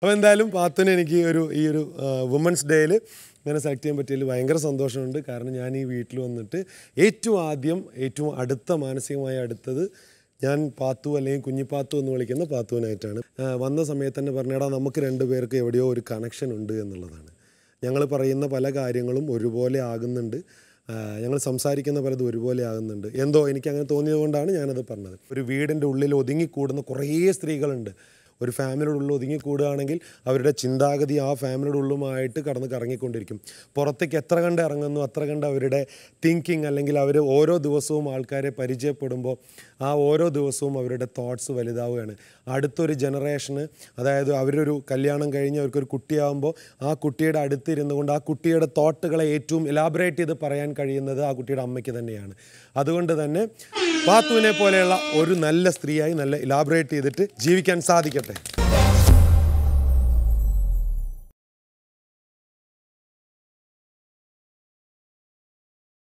അപ്പോൾ എന്തായാലും പാത്തുവിന് എനിക്ക് ഒരു ഈ ഒരു വുമൻസ് ഡേയിൽ ഇങ്ങനെ സെലക്ട് ചെയ്യാൻ പറ്റിയതിൽ ഭയങ്കര സന്തോഷമുണ്ട് കാരണം ഞാൻ ഈ വീട്ടിൽ വന്നിട്ട് ഏറ്റവും ആദ്യം ഏറ്റവും അടുത്ത മാനസികമായി അടുത്തത് ഞാൻ പാത്തു അല്ലെങ്കിൽ കുഞ്ഞിപ്പാത്തു എന്ന് വിളിക്കുന്ന പാത്തുവിനായിട്ടാണ് വന്ന സമയത്ത് തന്നെ പറഞ്ഞേടാ നമുക്ക് രണ്ടുപേർക്ക് എവിടെയോ ഒരു കണക്ഷൻ ഉണ്ട് എന്നുള്ളതാണ് ഞങ്ങൾ പറയുന്ന പല കാര്യങ്ങളും ഒരുപോലെ ആകുന്നുണ്ട് ഞങ്ങൾ സംസാരിക്കുന്ന പലതും ഒരുപോലെ ആകുന്നുണ്ട് എന്തോ എനിക്ക് അങ്ങനെ തോന്നിയതുകൊണ്ടാണ് ഞാനത് പറഞ്ഞത് ഒരു വീടിൻ്റെ ഉള്ളിൽ ഒതുങ്ങിക്കൂടുന്ന കുറേ സ്ത്രീകളുണ്ട് ഒരു ഫാമിലിയോടുള്ള ഒതുങ്ങി കൂടുകയാണെങ്കിൽ അവരുടെ ചിന്താഗതി ആ ഉള്ളുമായിട്ട് കടന്ന് കറങ്ങിക്കൊണ്ടിരിക്കും പുറത്തേക്ക് എത്ര കണ്ട് ഇറങ്ങുന്നു അത്ര കണ്ട് അവരുടെ തിങ്കിങ് അല്ലെങ്കിൽ അവർ ഓരോ ദിവസവും ആൾക്കാരെ പരിചയപ്പെടുമ്പോൾ ആ ഓരോ ദിവസവും അവരുടെ തോട്ട്സ് വലുതാവുകയാണ് അടുത്തൊരു ജനറേഷന് അതായത് അവരൊരു കല്യാണം കഴിഞ്ഞ് അവർക്കൊരു കുട്ടിയാകുമ്പോൾ ആ കുട്ടിയുടെ അടുത്തിരുന്നു കൊണ്ട് ആ കുട്ടിയുടെ തോട്ടുകളെ ഏറ്റവും എലാബറേറ്റ് ചെയ്ത് പറയാൻ കഴിയുന്നത് ആ കുട്ടിയുടെ അമ്മയ്ക്ക് തന്നെയാണ് അതുകൊണ്ട് തന്നെ പാത്തുവിനെ പോലെയുള്ള ഒരു നല്ല സ്ത്രീയായി നല്ല ഇലാബറേറ്റ് ചെയ്തിട്ട് ജീവിക്കാൻ സാധിക്കട്ടെ